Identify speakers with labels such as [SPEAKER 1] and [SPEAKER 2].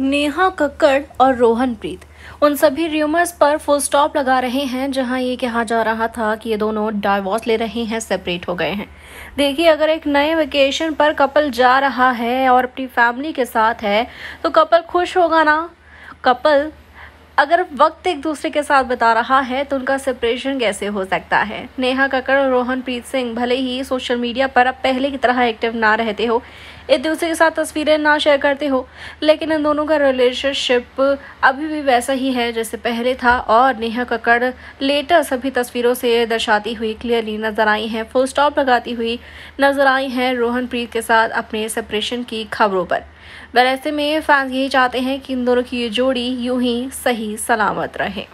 [SPEAKER 1] नेहा कक्कड़ और रोहन प्रीत उन सभी र्यूमर्स पर फुल स्टॉप लगा रहे हैं जहां ये कहा जा रहा था कि ये दोनों डाइवोर्स ले रहे हैं सेपरेट हो गए हैं देखिए अगर एक नए वेकेशन पर कपल जा रहा है और अपनी फैमिली के साथ है तो कपल खुश होगा ना कपल अगर वक्त एक दूसरे के साथ बता रहा है तो उनका सेपरेशन कैसे हो सकता है नेहा कक्कड़ और रोहन प्रीत सिंह भले ही सोशल मीडिया पर अब पहले की तरह एक्टिव ना रहते हो एक दूसरे के साथ तस्वीरें ना शेयर करते हो लेकिन इन दोनों का रिलेशनशिप अभी भी वैसा ही है जैसे पहले था और नेहा कक्कड़ लेटर सभी तस्वीरों से दर्शाती हुई क्लियरली नज़र आई हैं फुल स्टॉप लगाती हुई नज़र आई हैं रोहन प्रीत के साथ अपने सेपरेशन की खबरों पर वह ऐसे में फैंस यही चाहते हैं कि इन दोनों की ये जोड़ी यूं ही सही सलामत रहे